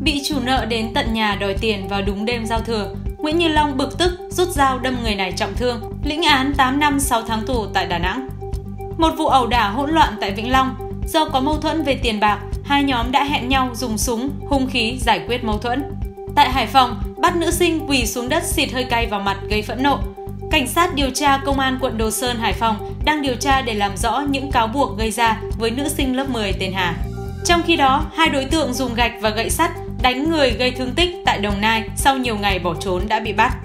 bị chủ nợ đến tận nhà đòi tiền vào đúng đêm giao thừa. Nguyễn Như Long bực tức rút dao đâm người này trọng thương, lĩnh án 8 năm 6 tháng tù tại Đà Nẵng. Một vụ ẩu đả hỗn loạn tại Vĩnh Long, do có mâu thuẫn về tiền bạc, hai nhóm đã hẹn nhau dùng súng, hung khí giải quyết mâu thuẫn. Tại Hải Phòng, bắt nữ sinh quỳ xuống đất xịt hơi cay vào mặt gây phẫn nộ. Cảnh sát điều tra Công an quận Đồ Sơn, Hải Phòng đang điều tra để làm rõ những cáo buộc gây ra với nữ sinh lớp 10 tên Hà. Trong khi đó, hai đối tượng dùng gạch và gậy sắt đánh người gây thương tích tại Đồng Nai sau nhiều ngày bỏ trốn đã bị bắt.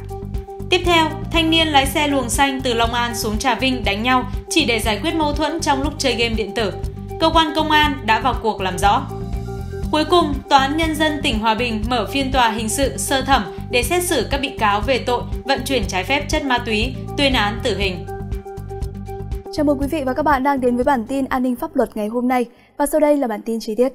Tiếp theo, thanh niên lái xe luồng xanh từ Long An xuống Trà Vinh đánh nhau chỉ để giải quyết mâu thuẫn trong lúc chơi game điện tử. Cơ quan công an đã vào cuộc làm rõ. Cuối cùng, Tòa án Nhân dân tỉnh Hòa Bình mở phiên tòa hình sự sơ thẩm để xét xử các bị cáo về tội vận chuyển trái phép chất ma túy, tuyên án tử hình. Chào mừng quý vị và các bạn đang đến với bản tin An ninh pháp luật ngày hôm nay. Và sau đây là bản tin chi tiết.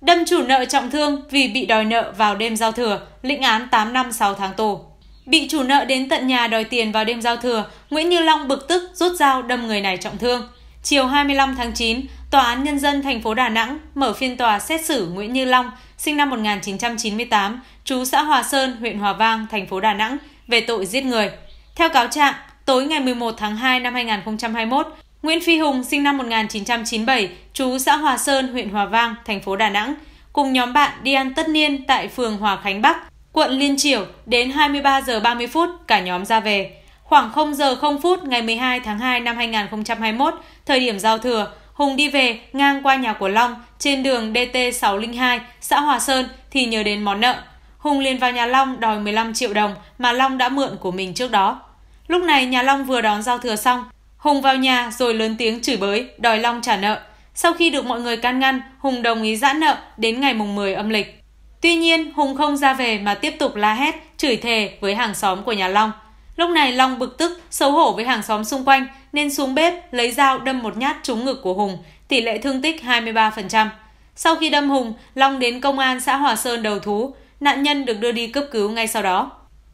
Đâm chủ nợ trọng thương vì bị đòi nợ vào đêm giao thừa, lĩnh án 8 năm 6 tháng tù. Bị chủ nợ đến tận nhà đòi tiền vào đêm giao thừa, Nguyễn Như Long bực tức rút dao đâm người này trọng thương. Chiều 25 tháng 9, Tòa án Nhân dân thành phố Đà Nẵng mở phiên tòa xét xử Nguyễn Như Long, sinh năm 1998, trú xã Hòa Sơn, huyện Hòa Vang, thành phố Đà Nẵng, về tội giết người. Theo cáo trạng, tối ngày 11 tháng 2 năm 2021, Nguyễn Phi Hùng sinh năm 1997, chú xã Hòa Sơn, huyện Hòa Vang, thành phố Đà Nẵng, cùng nhóm bạn đi ăn tất niên tại phường Hòa Khánh Bắc, quận Liên Triểu đến 23 giờ 30 phút cả nhóm ra về. Khoảng 0 giờ 0 phút ngày 12 tháng 2 năm 2021, thời điểm giao thừa, Hùng đi về ngang qua nhà của Long trên đường DT602, xã Hòa Sơn thì nhớ đến món nợ. Hùng liền vào nhà Long đòi 15 triệu đồng mà Long đã mượn của mình trước đó. Lúc này nhà Long vừa đón giao thừa xong, Hùng vào nhà rồi lớn tiếng chửi bới, đòi Long trả nợ. Sau khi được mọi người can ngăn, Hùng đồng ý giãn nợ đến ngày mùng 10 âm lịch. Tuy nhiên, Hùng không ra về mà tiếp tục la hét, chửi thề với hàng xóm của nhà Long. Lúc này Long bực tức, xấu hổ với hàng xóm xung quanh nên xuống bếp lấy dao đâm một nhát trúng ngực của Hùng, tỷ lệ thương tích 23%. Sau khi đâm Hùng, Long đến công an xã Hòa Sơn đầu thú, nạn nhân được đưa đi cấp cứu ngay sau đó.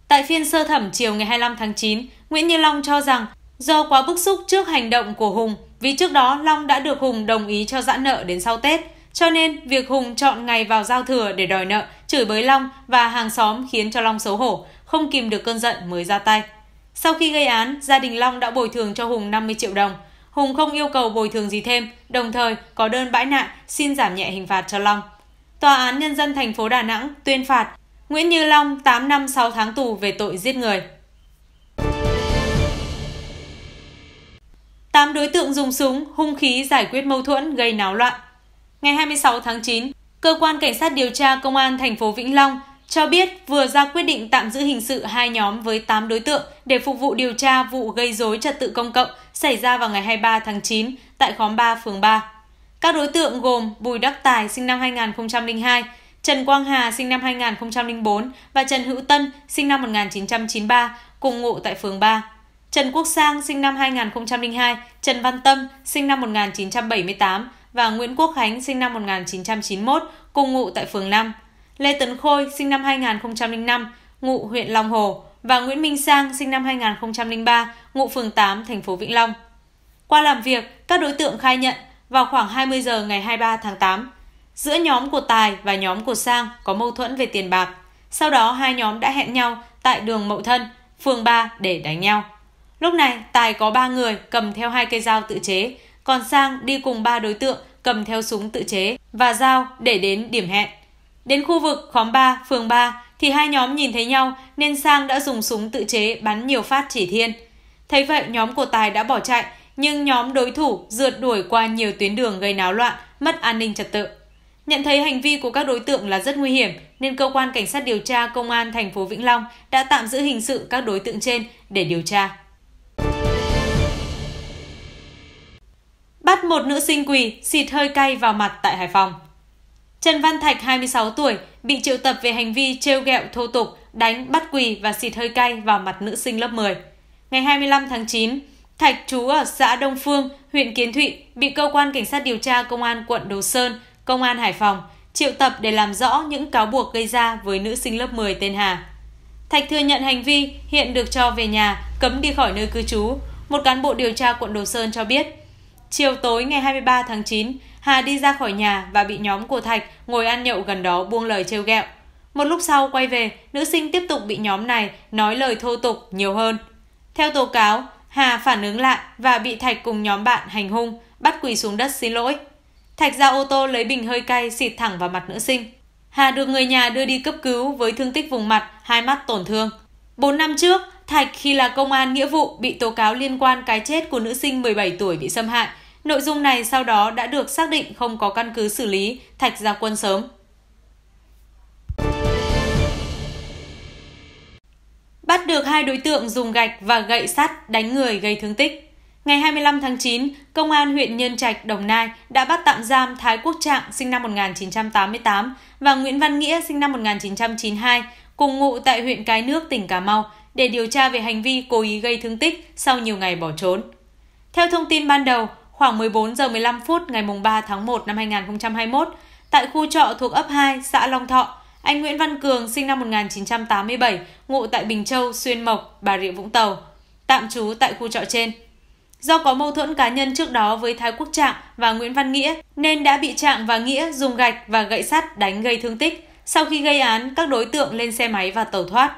Tại phiên sơ thẩm chiều ngày 25 tháng 9, Nguyễn Như Long cho rằng Do quá bức xúc trước hành động của Hùng, vì trước đó Long đã được Hùng đồng ý cho giãn nợ đến sau Tết, cho nên việc Hùng chọn ngày vào giao thừa để đòi nợ, chửi bới Long và hàng xóm khiến cho Long xấu hổ, không kìm được cơn giận mới ra tay. Sau khi gây án, gia đình Long đã bồi thường cho Hùng 50 triệu đồng. Hùng không yêu cầu bồi thường gì thêm, đồng thời có đơn bãi nạn xin giảm nhẹ hình phạt cho Long. Tòa án Nhân dân thành phố Đà Nẵng tuyên phạt Nguyễn Như Long 8 năm 6 tháng tù về tội giết người. 8 đối tượng dùng súng, hung khí giải quyết mâu thuẫn gây náo loạn. Ngày 26 tháng 9, cơ quan cảnh sát điều tra công an thành phố Vĩnh Long cho biết vừa ra quyết định tạm giữ hình sự hai nhóm với 8 đối tượng để phục vụ điều tra vụ gây dối trật tự công cộng xảy ra vào ngày 23 tháng 9 tại khóm 3 phường 3. Các đối tượng gồm Bùi Đắc Tài sinh năm 2002, Trần Quang Hà sinh năm 2004 và Trần Hữu Tân sinh năm 1993 cùng ngụ tại phường 3. Trần Quốc Sang sinh năm 2002, Trần Văn Tâm sinh năm 1978 và Nguyễn Quốc Khánh sinh năm 1991 cùng ngụ tại phường 5. Lê Tấn Khôi sinh năm 2005, ngụ huyện Long Hồ và Nguyễn Minh Sang sinh năm 2003, ngụ phường 8, thành phố Vĩnh Long. Qua làm việc, các đối tượng khai nhận vào khoảng 20 giờ ngày 23 tháng 8, giữa nhóm của Tài và nhóm của Sang có mâu thuẫn về tiền bạc. Sau đó hai nhóm đã hẹn nhau tại đường Mậu Thân, phường 3 để đánh nhau. Lúc này, Tài có ba người cầm theo hai cây dao tự chế, còn Sang đi cùng ba đối tượng cầm theo súng tự chế và dao để đến điểm hẹn. Đến khu vực khóm 3, phường 3 thì hai nhóm nhìn thấy nhau nên Sang đã dùng súng tự chế bắn nhiều phát chỉ thiên. Thấy vậy nhóm của Tài đã bỏ chạy nhưng nhóm đối thủ rượt đuổi qua nhiều tuyến đường gây náo loạn, mất an ninh trật tự. Nhận thấy hành vi của các đối tượng là rất nguy hiểm nên cơ quan cảnh sát điều tra công an thành phố Vĩnh Long đã tạm giữ hình sự các đối tượng trên để điều tra. Bắt một nữ sinh quỳ, xịt hơi cay vào mặt tại Hải Phòng. Trần Văn Thạch, 26 tuổi, bị triệu tập về hành vi trêu ghẹo thô tục, đánh, bắt quỳ và xịt hơi cay vào mặt nữ sinh lớp 10. Ngày 25 tháng 9, Thạch trú ở xã Đông Phương, huyện Kiến Thụy, bị cơ quan cảnh sát điều tra công an quận Đồ Sơn, công an Hải Phòng triệu tập để làm rõ những cáo buộc gây ra với nữ sinh lớp 10 tên Hà. Thạch thừa nhận hành vi, hiện được cho về nhà, cấm đi khỏi nơi cư trú. Một cán bộ điều tra quận Đồ Sơn cho biết, Chiều tối ngày 23 tháng 9, Hà đi ra khỏi nhà và bị nhóm của Thạch ngồi ăn nhậu gần đó buông lời trêu ghẹo. Một lúc sau quay về, nữ sinh tiếp tục bị nhóm này nói lời thô tục nhiều hơn. Theo tố cáo, Hà phản ứng lại và bị Thạch cùng nhóm bạn hành hung, bắt quỳ xuống đất xin lỗi. Thạch ra ô tô lấy bình hơi cay xịt thẳng vào mặt nữ sinh. Hà được người nhà đưa đi cấp cứu với thương tích vùng mặt, hai mắt tổn thương. 4 năm trước, Thạch khi là công an nghĩa vụ bị tố cáo liên quan cái chết của nữ sinh 17 tuổi bị xâm hại Nội dung này sau đó đã được xác định không có căn cứ xử lý Thạch Gia Quân sớm. Bắt được hai đối tượng dùng gạch và gậy sắt đánh người gây thương tích. Ngày 25 tháng 9, Công an huyện Nhân Trạch, Đồng Nai đã bắt tạm giam Thái Quốc Trạng sinh năm 1988 và Nguyễn Văn Nghĩa sinh năm 1992 cùng ngụ tại huyện Cái Nước, tỉnh Cà Mau để điều tra về hành vi cố ý gây thương tích sau nhiều ngày bỏ trốn. Theo thông tin ban đầu, khoảng 14 giờ 15 phút ngày 3 tháng 1 năm 2021, tại khu trọ thuộc ấp 2, xã Long Thọ, anh Nguyễn Văn Cường sinh năm 1987, ngụ tại Bình Châu, Xuyên Mộc, Bà Rịa Vũng Tàu, tạm trú tại khu trọ trên. Do có mâu thuẫn cá nhân trước đó với Thái Quốc Trạng và Nguyễn Văn Nghĩa nên đã bị Trạng và Nghĩa dùng gạch và gậy sắt đánh gây thương tích. Sau khi gây án, các đối tượng lên xe máy và tẩu thoát.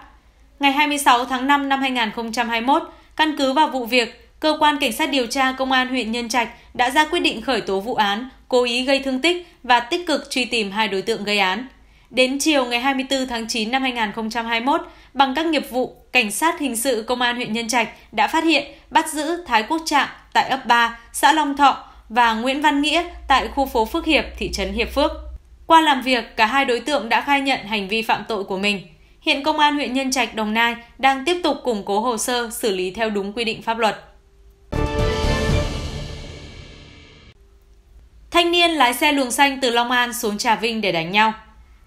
Ngày 26 tháng 5 năm 2021, căn cứ vào vụ việc, Cơ quan Cảnh sát điều tra Công an huyện Nhân Trạch đã ra quyết định khởi tố vụ án cố ý gây thương tích và tích cực truy tìm hai đối tượng gây án. Đến chiều ngày 24 tháng 9 năm 2021, bằng các nghiệp vụ, Cảnh sát Hình sự Công an huyện Nhân Trạch đã phát hiện, bắt giữ Thái Quốc Trạng tại ấp 3, xã Long Thọ và Nguyễn Văn Nghĩa tại khu phố Phước Hiệp, thị trấn Hiệp Phước. Qua làm việc, cả hai đối tượng đã khai nhận hành vi phạm tội của mình. Hiện Công an huyện Nhân Trạch, Đồng Nai đang tiếp tục củng cố hồ sơ xử lý theo đúng quy định pháp luật. Thanh niên lái xe luồng xanh từ Long An xuống Trà Vinh để đánh nhau.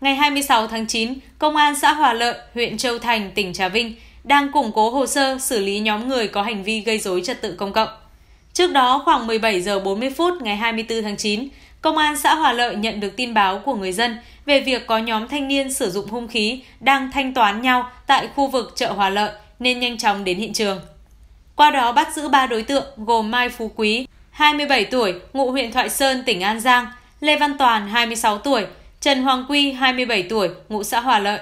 Ngày 26 tháng 9, Công an xã Hòa Lợi, huyện Châu Thành, tỉnh Trà Vinh đang củng cố hồ sơ xử lý nhóm người có hành vi gây dối trật tự công cộng. Trước đó khoảng 17 giờ 40 phút ngày 24 tháng 9, Công an xã Hòa Lợi nhận được tin báo của người dân về việc có nhóm thanh niên sử dụng hung khí đang thanh toán nhau tại khu vực chợ Hòa Lợi nên nhanh chóng đến hiện trường. Qua đó bắt giữ 3 đối tượng gồm Mai Phú Quý, 27 tuổi, ngụ huyện Thoại Sơn, tỉnh An Giang, Lê Văn Toàn, 26 tuổi, Trần Hoàng Quy, 27 tuổi, ngụ xã Hòa Lợi.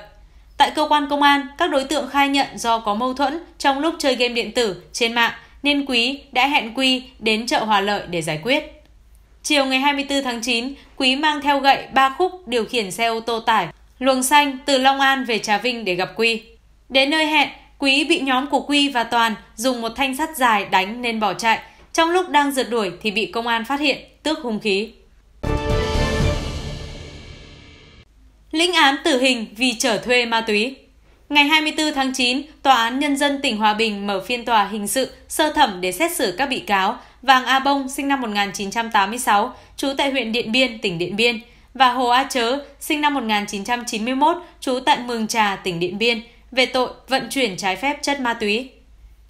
Tại cơ quan công an, các đối tượng khai nhận do có mâu thuẫn trong lúc chơi game điện tử trên mạng nên Quý đã hẹn Quy đến chợ Hòa Lợi để giải quyết. Chiều ngày 24 tháng 9, Quý mang theo gậy ba khúc điều khiển xe ô tô tải luồng xanh từ Long An về Trà Vinh để gặp Quy. Đến nơi hẹn, Quý bị nhóm của Quy và Toàn dùng một thanh sắt dài đánh nên bỏ chạy, trong lúc đang rượt đuổi thì bị công an phát hiện, tước hung khí. Lĩnh án tử hình vì trở thuê ma túy. Ngày 24 tháng 9, Tòa án Nhân dân tỉnh Hòa Bình mở phiên tòa hình sự sơ thẩm để xét xử các bị cáo Vàng A Bông sinh năm 1986, trú tại huyện Điện Biên, tỉnh Điện Biên, và Hồ A Chớ sinh năm 1991, trú tại Mường Trà, tỉnh Điện Biên, về tội vận chuyển trái phép chất ma túy.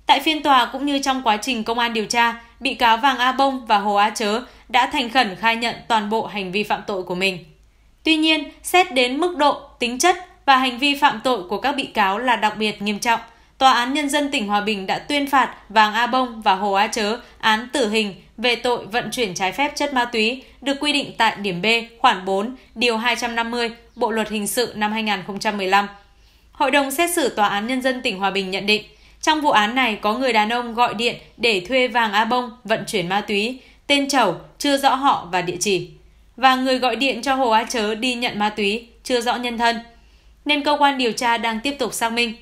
Tại phiên tòa cũng như trong quá trình công an điều tra, bị cáo Vàng A Bông và Hồ A Chớ đã thành khẩn khai nhận toàn bộ hành vi phạm tội của mình. Tuy nhiên, xét đến mức độ, tính chất và hành vi phạm tội của các bị cáo là đặc biệt nghiêm trọng, Tòa án Nhân dân tỉnh Hòa Bình đã tuyên phạt Vàng A Bông và Hồ A Chớ án tử hình về tội vận chuyển trái phép chất ma túy được quy định tại điểm B khoản 4, điều 250 Bộ Luật Hình sự năm 2015. Hội đồng xét xử Tòa án Nhân dân tỉnh Hòa Bình nhận định, trong vụ án này có người đàn ông gọi điện để thuê vàng A Bông vận chuyển ma túy, tên chầu chưa rõ họ và địa chỉ. Và người gọi điện cho Hồ Á Chớ đi nhận ma túy, chưa rõ nhân thân. Nên cơ quan điều tra đang tiếp tục xác minh.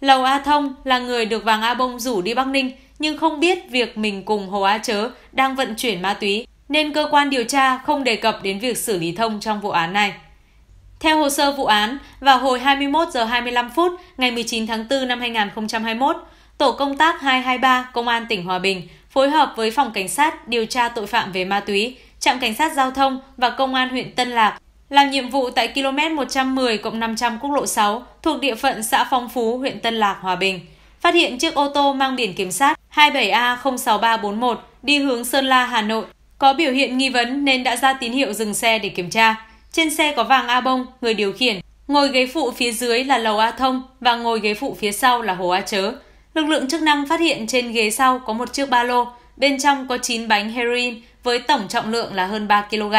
Lầu A Thông là người được vàng A Bông rủ đi Bắc Ninh nhưng không biết việc mình cùng Hồ Á Chớ đang vận chuyển ma túy nên cơ quan điều tra không đề cập đến việc xử lý thông trong vụ án này. Theo hồ sơ vụ án, vào hồi 21 giờ 25 phút ngày 19 tháng 4 năm 2021, Tổ công tác 223 Công an tỉnh Hòa Bình phối hợp với Phòng Cảnh sát điều tra tội phạm về ma túy, Trạm Cảnh sát Giao thông và Công an huyện Tân Lạc làm nhiệm vụ tại km 110 500 quốc lộ 6 thuộc địa phận xã Phong Phú, huyện Tân Lạc, Hòa Bình. Phát hiện chiếc ô tô mang biển kiểm soát 27A06341 đi hướng Sơn La, Hà Nội có biểu hiện nghi vấn nên đã ra tín hiệu dừng xe để kiểm tra. Trên xe có vàng A Bông, người điều khiển, ngồi ghế phụ phía dưới là Lầu A Thông và ngồi ghế phụ phía sau là Hồ A Chớ. Lực lượng chức năng phát hiện trên ghế sau có một chiếc ba lô, bên trong có 9 bánh heroin với tổng trọng lượng là hơn 3 kg.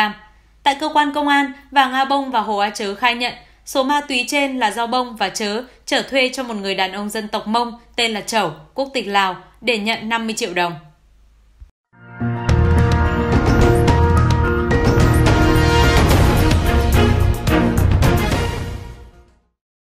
Tại cơ quan công an, Vàng A Bông và Hồ A Chớ khai nhận số ma túy trên là do Bông và Chớ trở thuê cho một người đàn ông dân tộc Mông tên là Chẩu, quốc tịch Lào để nhận 50 triệu đồng.